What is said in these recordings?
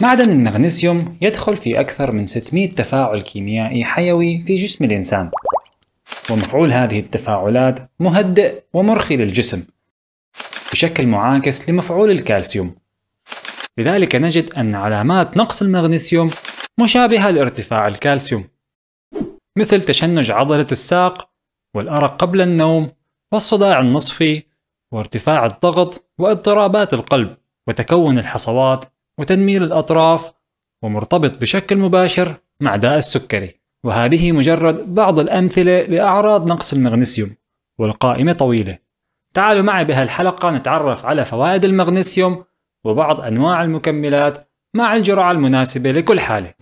معدن المغنيسيوم يدخل في أكثر من 600 تفاعل كيميائي حيوي في جسم الإنسان ومفعول هذه التفاعلات مهدئ ومرخي للجسم بشكل معاكس لمفعول الكالسيوم لذلك نجد أن علامات نقص المغنيسيوم مشابهة لارتفاع الكالسيوم مثل تشنج عضلة الساق والأرق قبل النوم والصداع النصفي وارتفاع الضغط واضطرابات القلب وتكون الحصوات وتنميل الأطراف ومرتبط بشكل مباشر مع داء السكري وهذه مجرد بعض الأمثلة لأعراض نقص المغنيسيوم والقائمة طويلة تعالوا معي بهالحلقة نتعرف على فوائد المغنيسيوم وبعض أنواع المكملات مع الجرعة المناسبة لكل حالة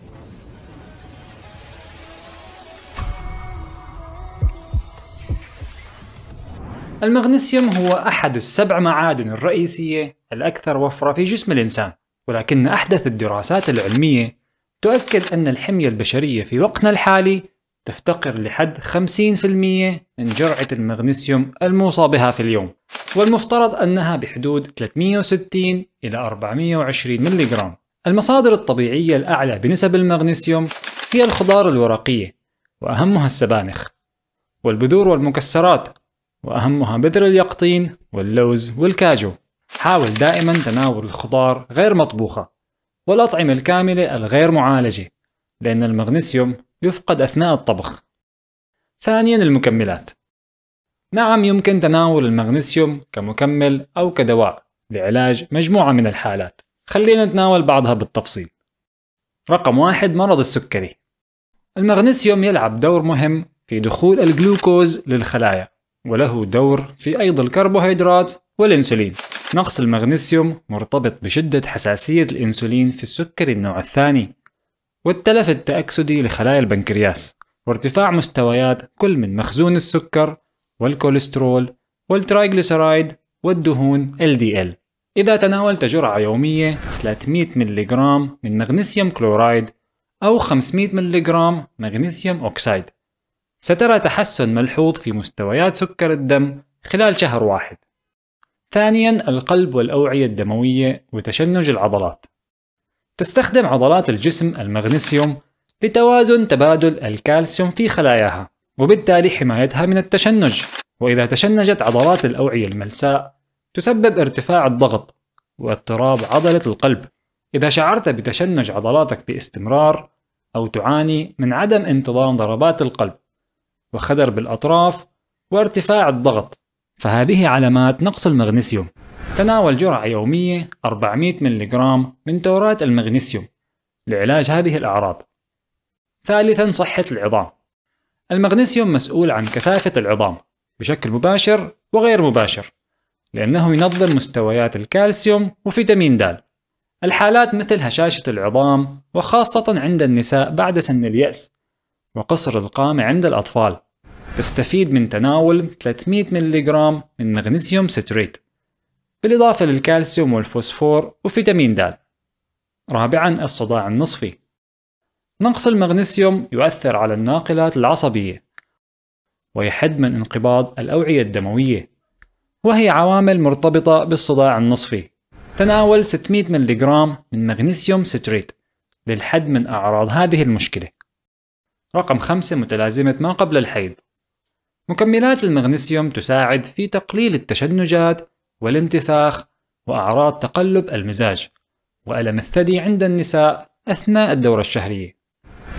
المغنيسيوم هو أحد السبع معادن الرئيسية الأكثر وفرة في جسم الإنسان ولكن أحدث الدراسات العلمية تؤكد أن الحمية البشرية في وقتنا الحالي تفتقر لحد 50% من جرعة المغنيسيوم الموصى بها في اليوم والمفترض أنها بحدود 360 إلى 420 ملغ المصادر الطبيعية الأعلى بنسب المغنيسيوم هي الخضار الورقية وأهمها السبانخ والبذور والمكسرات وأهمها بذر اليقطين واللوز والكاجو حاول دائما تناول الخضار غير مطبوخة والأطعمة الكاملة الغير معالجة لأن المغنيسيوم يفقد أثناء الطبخ ثانيا المكملات نعم يمكن تناول المغنيسيوم كمكمل أو كدواء لعلاج مجموعة من الحالات خلينا نتناول بعضها بالتفصيل رقم واحد مرض السكري المغنيسيوم يلعب دور مهم في دخول الجلوكوز للخلايا وله دور في أيض الكربوهيدرات والإنسولين نقص المغنيسيوم مرتبط بشدة حساسية الأنسولين في السكري النوع الثاني والتلف التأكسدي لخلايا البنكرياس وارتفاع مستويات كل من مخزون السكر والكوليسترول والترايغليسرايد والدهون LDL إذا تناولت جرعة يومية 300 ملغ من مغنيسيوم كلورايد أو 500 ملغ مغنيسيوم أوكسايد سترى تحسن ملحوظ في مستويات سكر الدم خلال شهر واحد ثانيا القلب والأوعية الدموية وتشنج العضلات تستخدم عضلات الجسم المغنيسيوم لتوازن تبادل الكالسيوم في خلاياها وبالتالي حمايتها من التشنج وإذا تشنجت عضلات الأوعية الملساء تسبب ارتفاع الضغط واضطراب عضلة القلب إذا شعرت بتشنج عضلاتك باستمرار أو تعاني من عدم انتظام ضربات القلب وخدر بالأطراف وارتفاع الضغط فهذه علامات نقص المغنيسيوم تناول جرعة يومية 400 ملغ من تورات المغنيسيوم لعلاج هذه الأعراض ثالثا صحة العظام المغنيسيوم مسؤول عن كثافة العظام بشكل مباشر وغير مباشر لأنه ينظم مستويات الكالسيوم وفيتامين د الحالات مثل هشاشة العظام وخاصة عند النساء بعد سن اليأس وقصر القامة عند الأطفال تستفيد من تناول 300 ملغ من مغنيسيوم ستريت بالإضافة للكالسيوم والفوسفور وفيتامين د رابعا الصداع النصفي نقص المغنيسيوم يؤثر على الناقلات العصبية ويحد من انقباض الأوعية الدموية وهي عوامل مرتبطة بالصداع النصفي تناول 600 ملغ من مغنيسيوم ستريت للحد من أعراض هذه المشكلة رقم 5 متلازمة ما قبل الحيض مكملات المغنيسيوم تساعد في تقليل التشنجات والانتفاخ وأعراض تقلب المزاج وألم الثدي عند النساء أثناء الدورة الشهرية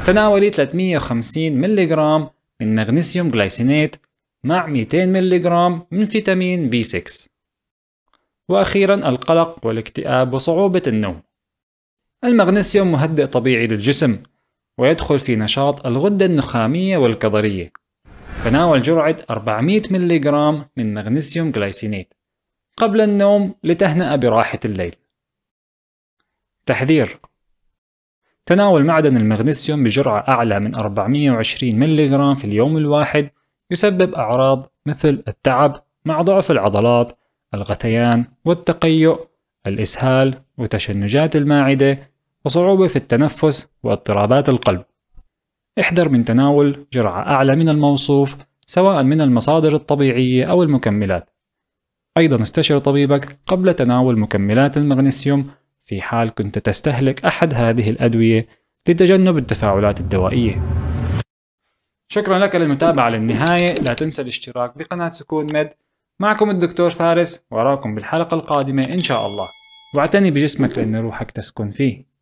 تناولي 350 ملغ من مغنيسيوم جلايسينيت مع 200 ملغ من فيتامين بي 6 وأخيرا القلق والاكتئاب وصعوبة النوم المغنيسيوم مهدئ طبيعي للجسم ويدخل في نشاط الغدة النخامية والكظرية تناول جرعة 400 جرام من مغنيسيوم جلايسينيت قبل النوم لتهنأ براحة الليل. تحذير تناول معدن المغنيسيوم بجرعة أعلى من 420 جرام في اليوم الواحد يسبب أعراض مثل التعب مع ضعف العضلات، الغثيان والتقيؤ، الإسهال وتشنجات المعدة وصعوبة في التنفس واضطرابات القلب. احذر من تناول جرعة أعلى من الموصوف سواء من المصادر الطبيعية أو المكملات أيضا استشر طبيبك قبل تناول مكملات المغنيسيوم في حال كنت تستهلك أحد هذه الأدوية لتجنب التفاعلات الدوائية شكرا لك للمتابعة للنهاية لا تنسى الاشتراك بقناة سكون ميد معكم الدكتور فارس وأراكم بالحلقة القادمة إن شاء الله واعتني بجسمك لأن روحك تسكن فيه